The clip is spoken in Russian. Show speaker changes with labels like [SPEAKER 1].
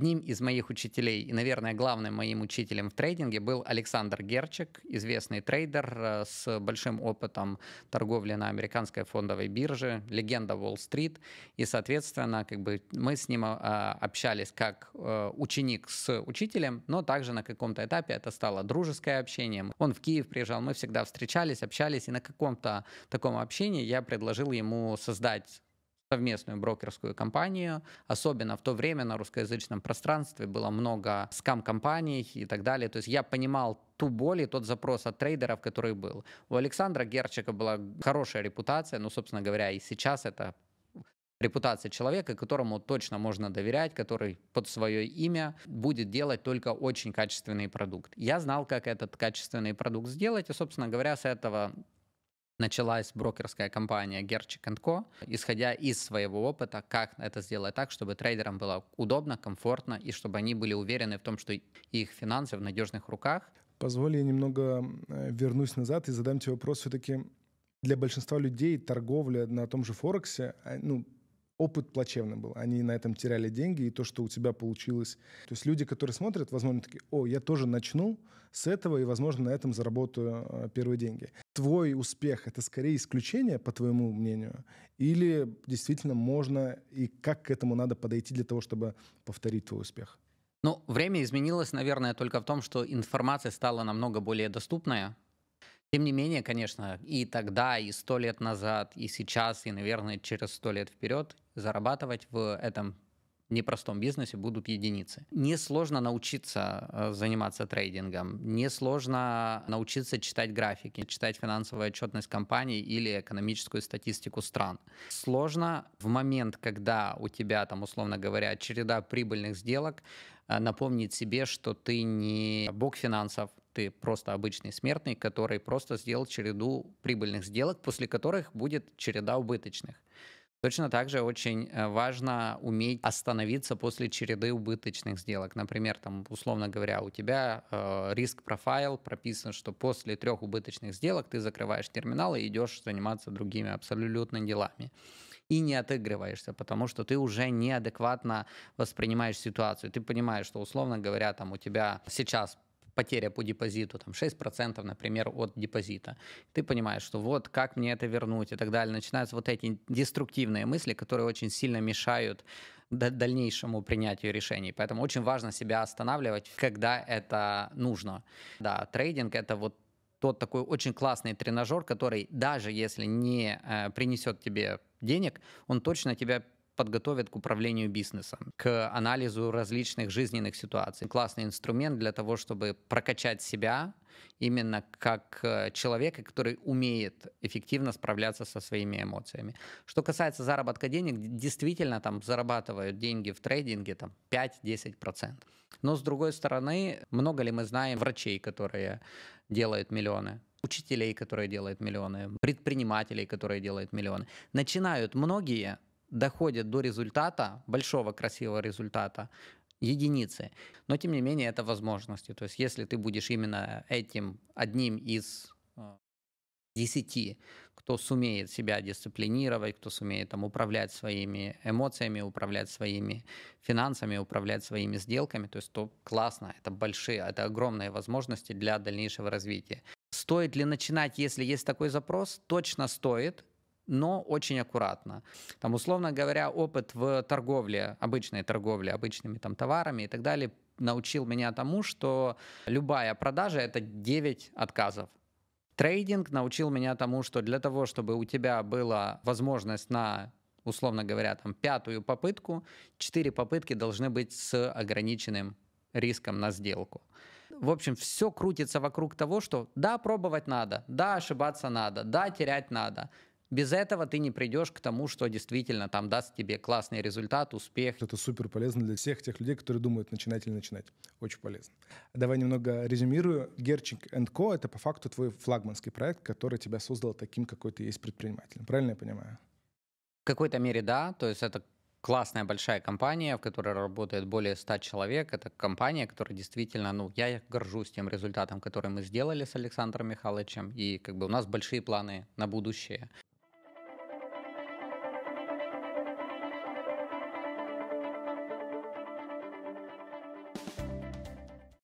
[SPEAKER 1] Одним из моих учителей и, наверное, главным моим учителем в трейдинге был Александр Герчик, известный трейдер э, с большим опытом торговли на американской фондовой бирже, легенда Уолл-стрит. И, соответственно, как бы мы с ним а, общались как э, ученик с учителем, но также на каком-то этапе это стало дружеское общение. Он в Киев приезжал, мы всегда встречались, общались, и на каком-то таком общении я предложил ему создать совместную брокерскую компанию. Особенно в то время на русскоязычном пространстве было много скам-компаний и так далее. То есть я понимал ту боль и тот запрос от трейдеров, который был. У Александра Герчика была хорошая репутация, ну, собственно говоря, и сейчас это репутация человека, которому точно можно доверять, который под свое имя будет делать только очень качественный продукт. Я знал, как этот качественный продукт сделать, и, собственно говоря, с этого началась брокерская компания Gerchik Co, исходя из своего опыта, как это сделать так, чтобы трейдерам было удобно, комфортно и чтобы они были уверены в том, что их финансы в надежных руках.
[SPEAKER 2] Позволь, я немного э, вернусь назад и задам тебе вопрос все-таки для большинства людей торговля на том же Форексе, а, ну, опыт плачевным был. Они на этом теряли деньги, и то, что у тебя получилось. То есть люди, которые смотрят, возможно, такие, о, я тоже начну с этого, и, возможно, на этом заработаю э, первые деньги. Твой успех — это скорее исключение, по твоему мнению, или действительно можно и как к этому надо подойти для того, чтобы повторить твой успех?
[SPEAKER 1] Ну, время изменилось, наверное, только в том, что информация стала намного более доступная, тем не менее, конечно, и тогда, и сто лет назад, и сейчас, и, наверное, через сто лет вперед зарабатывать в этом непростом бизнесе будут единицы. Несложно научиться э, заниматься трейдингом, несложно научиться читать графики, читать финансовую отчетность компаний или экономическую статистику стран. Сложно в момент, когда у тебя там, условно говоря, череда прибыльных сделок, э, напомнить себе, что ты не бог финансов, ты просто обычный смертный, который просто сделал череду прибыльных сделок, после которых будет череда убыточных. Точно так же очень э, важно уметь остановиться после череды убыточных сделок. Например, там, условно говоря, у тебя э, риск профайл прописан, что после трех убыточных сделок ты закрываешь терминал и идешь заниматься другими абсолютно делами. И не отыгрываешься, потому что ты уже неадекватно воспринимаешь ситуацию. Ты понимаешь, что, условно говоря, там у тебя сейчас потеря по депозиту, там 6%, например, от депозита. Ты понимаешь, что вот как мне это вернуть и так далее. Начинаются вот эти деструктивные мысли, которые очень сильно мешают дальнейшему принятию решений. Поэтому очень важно себя останавливать, когда это нужно. Да, трейдинг это вот тот такой очень классный тренажер, который даже если не э, принесет тебе денег, он точно тебя подготовят к управлению бизнесом, к анализу различных жизненных ситуаций. Классный инструмент для того, чтобы прокачать себя именно как э, человека, который умеет эффективно справляться со своими эмоциями. Что касается заработка денег, действительно там зарабатывают деньги в трейдинге там 5-10%. Но с другой стороны, много ли мы знаем врачей, которые делают миллионы? учителей, которые делают миллионы, предпринимателей, которые делают миллионы. Начинают многие доходят до результата, большого красивого результата, единицы. Но, тем не менее, это возможности. То есть, если ты будешь именно этим одним из э, десяти, кто сумеет себя дисциплинировать, кто сумеет там, управлять своими эмоциями, управлять своими финансами, управлять своими сделками, то есть то классно, это большие, это огромные возможности для дальнейшего развития. Стоит ли начинать, если есть такой запрос? Точно стоит, но очень аккуратно. Там, условно говоря, опыт в торговле, обычной торговле, обычными там товарами и так далее научил меня тому, что любая продажа — это 9 отказов. Трейдинг научил меня тому, что для того, чтобы у тебя была возможность на условно говоря, там пятую попытку, четыре попытки должны быть с ограниченным риском на сделку. В общем, все крутится вокруг того, что да, пробовать надо, да, ошибаться надо, да, терять надо, без этого ты не придешь к тому, что действительно там даст тебе классный результат, успех.
[SPEAKER 2] Это супер полезно для всех тех людей, которые думают начинать или начинать. Очень полезно. Давай немного резюмирую. Герчик Co. — это по факту твой флагманский проект, который тебя создал таким, какой ты есть предпринимателем. Правильно я понимаю?
[SPEAKER 1] В какой-то мере да. То есть это классная большая компания, в которой работает более 100 человек. Это компания, которая действительно, ну, я горжусь тем результатом, который мы сделали с Александром Михайловичем. И как бы у нас большие планы на будущее.